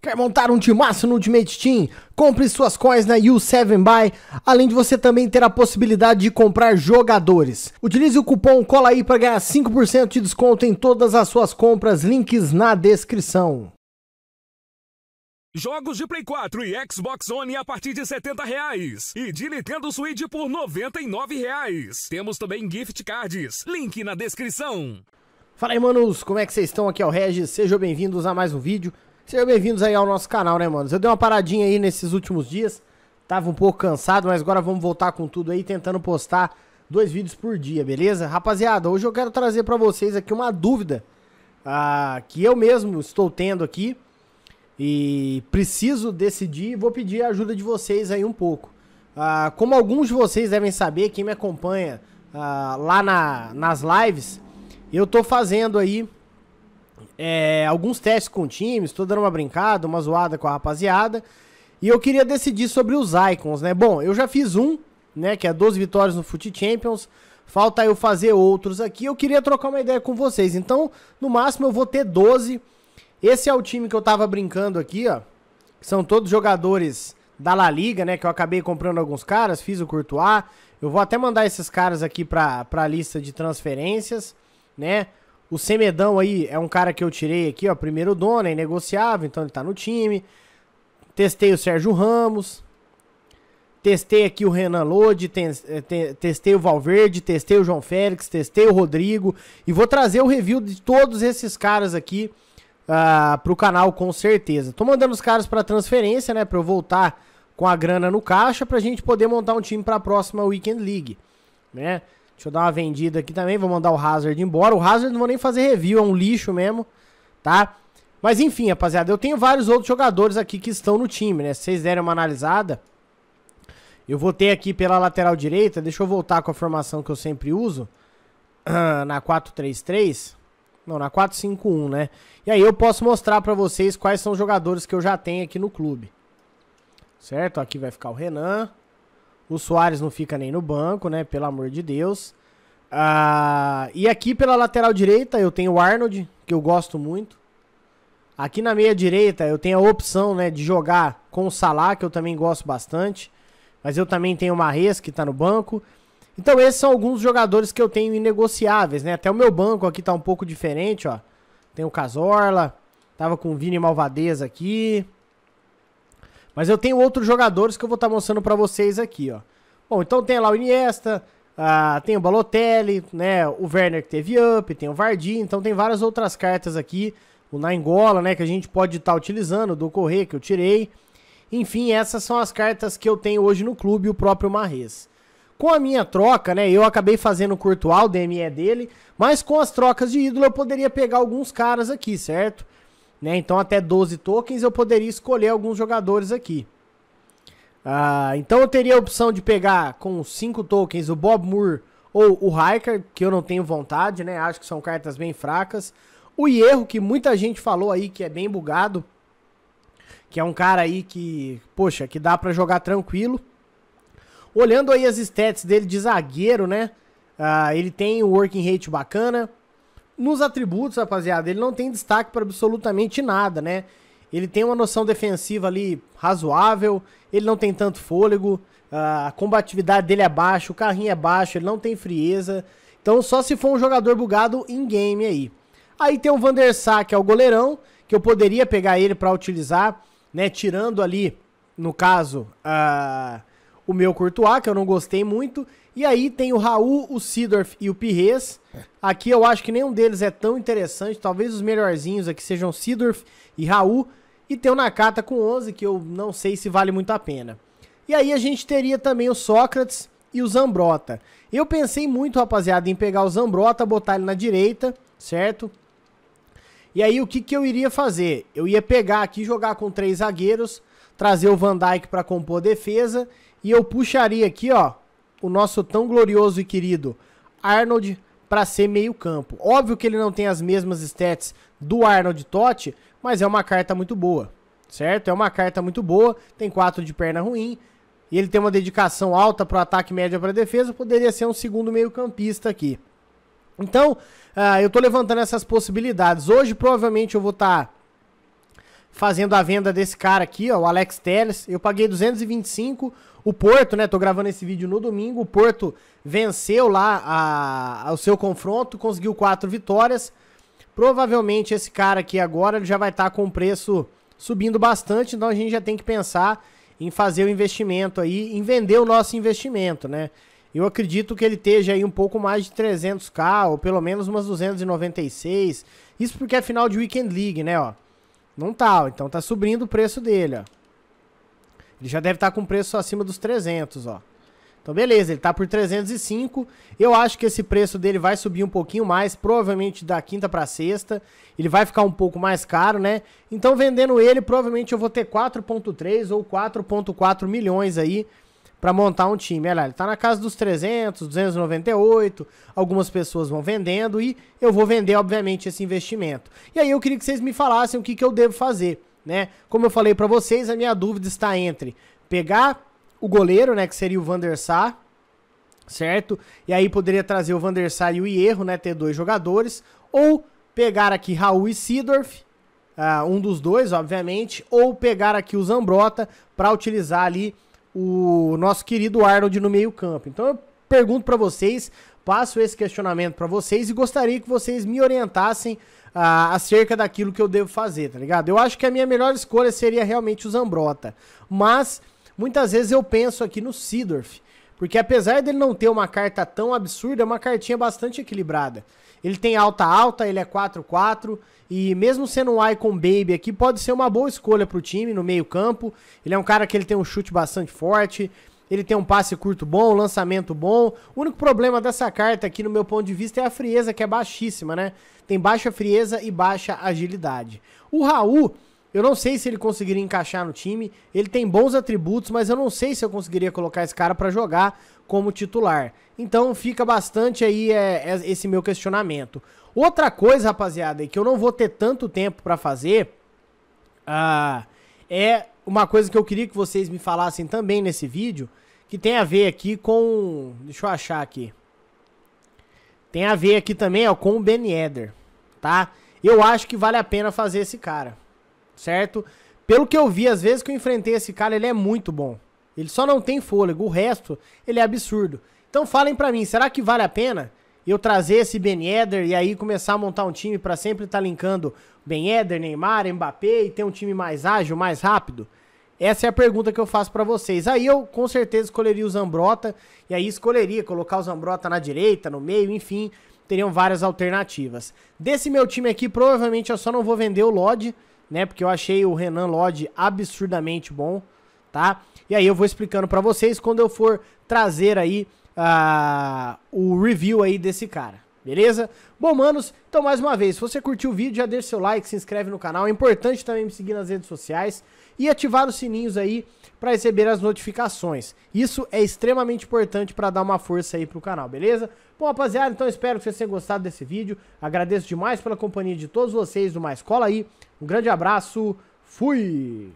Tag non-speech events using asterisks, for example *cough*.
Quer montar um timaço no Ultimate Team? Compre suas coins na U7Buy, além de você também ter a possibilidade de comprar jogadores. Utilize o cupom COLAI para ganhar 5% de desconto em todas as suas compras, links na descrição. Jogos de Play 4 e Xbox One a partir de R$ 70 reais. e de Nintendo Switch por R$ 99. Reais. Temos também gift cards, link na descrição. Fala aí manos, como é que vocês estão? Aqui é o Regis, sejam bem-vindos a mais um vídeo. Sejam bem-vindos aí ao nosso canal, né, mano? Eu dei uma paradinha aí nesses últimos dias. Tava um pouco cansado, mas agora vamos voltar com tudo aí, tentando postar dois vídeos por dia, beleza? Rapaziada, hoje eu quero trazer para vocês aqui uma dúvida ah, que eu mesmo estou tendo aqui e preciso decidir. Vou pedir a ajuda de vocês aí um pouco. Ah, como alguns de vocês devem saber, quem me acompanha ah, lá na, nas lives, eu tô fazendo aí é, alguns testes com times, tô dando uma brincada, uma zoada com a rapaziada. E eu queria decidir sobre os icons, né? Bom, eu já fiz um, né? Que é 12 vitórias no Foot Champions. Falta eu fazer outros aqui. Eu queria trocar uma ideia com vocês. Então, no máximo, eu vou ter 12. Esse é o time que eu tava brincando aqui, ó. são todos jogadores da La Liga, né? Que eu acabei comprando alguns caras, fiz o Courtois. Eu vou até mandar esses caras aqui para pra lista de transferências, né? O Semedão aí é um cara que eu tirei aqui, ó. Primeiro dono, é negociável, então ele tá no time. Testei o Sérgio Ramos. Testei aqui o Renan Lodi, eh, testei o Valverde, testei o João Félix, testei o Rodrigo. E vou trazer o review de todos esses caras aqui uh, pro canal com certeza. Tô mandando os caras para transferência, né? Pra eu voltar com a grana no caixa pra gente poder montar um time pra próxima Weekend League, né? Deixa eu dar uma vendida aqui também. Vou mandar o Hazard embora. O Hazard não vou nem fazer review, é um lixo mesmo, tá? Mas enfim, rapaziada, eu tenho vários outros jogadores aqui que estão no time, né? Se vocês derem uma analisada, eu vou ter aqui pela lateral direita. Deixa eu voltar com a formação que eu sempre uso. *clears throat* Na 4-3-3. Não, na 4-5-1, né? E aí eu posso mostrar pra vocês quais são os jogadores que eu já tenho aqui no clube. Certo? Aqui vai ficar o Renan. O Soares não fica nem no banco, né? Pelo amor de Deus. Ah, e aqui pela lateral direita eu tenho o Arnold, que eu gosto muito. Aqui na meia direita eu tenho a opção né, de jogar com o Salah, que eu também gosto bastante. Mas eu também tenho o Marres, que está no banco. Então esses são alguns jogadores que eu tenho inegociáveis, né? Até o meu banco aqui tá um pouco diferente, ó. Tem o Casorla, tava com o Vini Malvadeza aqui. Mas eu tenho outros jogadores que eu vou estar tá mostrando para vocês aqui, ó. Bom, então tem lá o Iniesta, tem o Balotelli, né, o Werner que teve up, tem o Vardy, então tem várias outras cartas aqui, o Naingola, né, que a gente pode estar tá utilizando, do Correia que eu tirei. Enfim, essas são as cartas que eu tenho hoje no clube, o próprio Marrez. Com a minha troca, né, eu acabei fazendo o Courtois, o DME dele, mas com as trocas de ídolo eu poderia pegar alguns caras aqui, certo? Né? Então, até 12 tokens eu poderia escolher alguns jogadores aqui. Ah, então, eu teria a opção de pegar com 5 tokens o Bob Moore ou o Hiker, que eu não tenho vontade, né? Acho que são cartas bem fracas. O erro que muita gente falou aí que é bem bugado, que é um cara aí que, poxa, que dá para jogar tranquilo. Olhando aí as stats dele de zagueiro, né? Ah, ele tem o working rate bacana, nos atributos, rapaziada, ele não tem destaque para absolutamente nada, né? Ele tem uma noção defensiva ali razoável, ele não tem tanto fôlego, a combatividade dele é baixa, o carrinho é baixo, ele não tem frieza. Então só se for um jogador bugado em game aí. Aí tem o Van der que é o goleirão, que eu poderia pegar ele para utilizar, né? Tirando ali, no caso, uh, o meu Courtois, que eu não gostei muito, e aí tem o Raul, o Sidorf e o Pires. Aqui eu acho que nenhum deles é tão interessante. Talvez os melhorzinhos aqui sejam Sidorf e Raul. E tem o Nakata com 11, que eu não sei se vale muito a pena. E aí a gente teria também o Sócrates e o Zambrota. Eu pensei muito, rapaziada, em pegar o Zambrota, botar ele na direita, certo? E aí o que, que eu iria fazer? Eu ia pegar aqui, jogar com três zagueiros, trazer o Van Dijk para compor defesa, e eu puxaria aqui, ó, o nosso tão glorioso e querido Arnold para ser meio-campo. Óbvio que ele não tem as mesmas stats do Arnold Totti, mas é uma carta muito boa, certo? É uma carta muito boa, tem 4 de perna ruim, e ele tem uma dedicação alta para o ataque, média para defesa, poderia ser um segundo meio-campista aqui. Então, uh, eu estou levantando essas possibilidades. Hoje, provavelmente, eu vou estar tá fazendo a venda desse cara aqui, ó, o Alex Teles. Eu paguei 225. O Porto, né? Tô gravando esse vídeo no domingo. O Porto venceu lá a, a, o seu confronto, conseguiu quatro vitórias. Provavelmente esse cara aqui agora já vai estar tá com o preço subindo bastante, então a gente já tem que pensar em fazer o investimento aí, em vender o nosso investimento, né? Eu acredito que ele esteja aí um pouco mais de 300k, ou pelo menos umas 296. Isso porque é final de Weekend League, né, ó? Não tá, então tá subindo o preço dele, ó. Ele já deve estar tá com preço acima dos 300, ó. Então beleza, ele tá por 305. Eu acho que esse preço dele vai subir um pouquinho mais, provavelmente da quinta para sexta. Ele vai ficar um pouco mais caro, né? Então vendendo ele, provavelmente eu vou ter 4.3 ou 4.4 milhões aí para montar um time. Olha, ele tá na casa dos 300, 298, algumas pessoas vão vendendo e eu vou vender, obviamente, esse investimento. E aí eu queria que vocês me falassem o que, que eu devo fazer, né? Como eu falei para vocês, a minha dúvida está entre pegar o goleiro, né, que seria o Van certo? E aí poderia trazer o Van e o Hierro, né, ter dois jogadores, ou pegar aqui Raul e Sidorf, uh, ah, um dos dois, obviamente, ou pegar aqui o Zambrota para utilizar ali o nosso querido Arnold no meio-campo. Então eu pergunto para vocês, passo esse questionamento para vocês e gostaria que vocês me orientassem ah, acerca daquilo que eu devo fazer, tá ligado? Eu acho que a minha melhor escolha seria realmente o Zambrota, mas muitas vezes eu penso aqui no Sidorf. Porque apesar dele não ter uma carta tão absurda, é uma cartinha bastante equilibrada. Ele tem alta alta, ele é 4-4 e mesmo sendo um Icon Baby aqui, pode ser uma boa escolha para o time no meio campo. Ele é um cara que ele tem um chute bastante forte, ele tem um passe curto bom, um lançamento bom. O único problema dessa carta aqui, no meu ponto de vista, é a frieza, que é baixíssima, né? Tem baixa frieza e baixa agilidade. O Raul, eu não sei se ele conseguiria encaixar no time. Ele tem bons atributos, mas eu não sei se eu conseguiria colocar esse cara para jogar como titular. Então fica bastante aí é, é, esse meu questionamento. Outra coisa, rapaziada, que eu não vou ter tanto tempo para fazer uh, é uma coisa que eu queria que vocês me falassem também nesse vídeo, que tem a ver aqui com. Deixa eu achar aqui. Tem a ver aqui também ó, com o Ben Eder, tá? Eu acho que vale a pena fazer esse cara certo? Pelo que eu vi, às vezes que eu enfrentei esse cara, ele é muito bom. Ele só não tem fôlego, o resto, ele é absurdo. Então falem para mim, será que vale a pena eu trazer esse Ben Eder e aí começar a montar um time para sempre estar tá linkando Ben Eder, Neymar, Mbappé e ter um time mais ágil, mais rápido? Essa é a pergunta que eu faço para vocês. Aí eu com certeza escolheria o Zambrota e aí escolheria colocar o Zambrota na direita, no meio, enfim, teriam várias alternativas. Desse meu time aqui, provavelmente eu só não vou vender o Lodge, né? Porque eu achei o Renan Lodge absurdamente bom, tá? E aí eu vou explicando para vocês quando eu for trazer aí uh, o review aí desse cara. Beleza? Bom, manos, então mais uma vez, se você curtiu o vídeo, já deixa seu like, se inscreve no canal. É importante também me seguir nas redes sociais e ativar os sininhos aí para receber as notificações. Isso é extremamente importante para dar uma força aí pro canal, beleza? Bom, rapaziada, então espero que vocês tenham gostado desse vídeo. Agradeço demais pela companhia de todos vocês do Mais Cola aí. Um grande abraço, fui!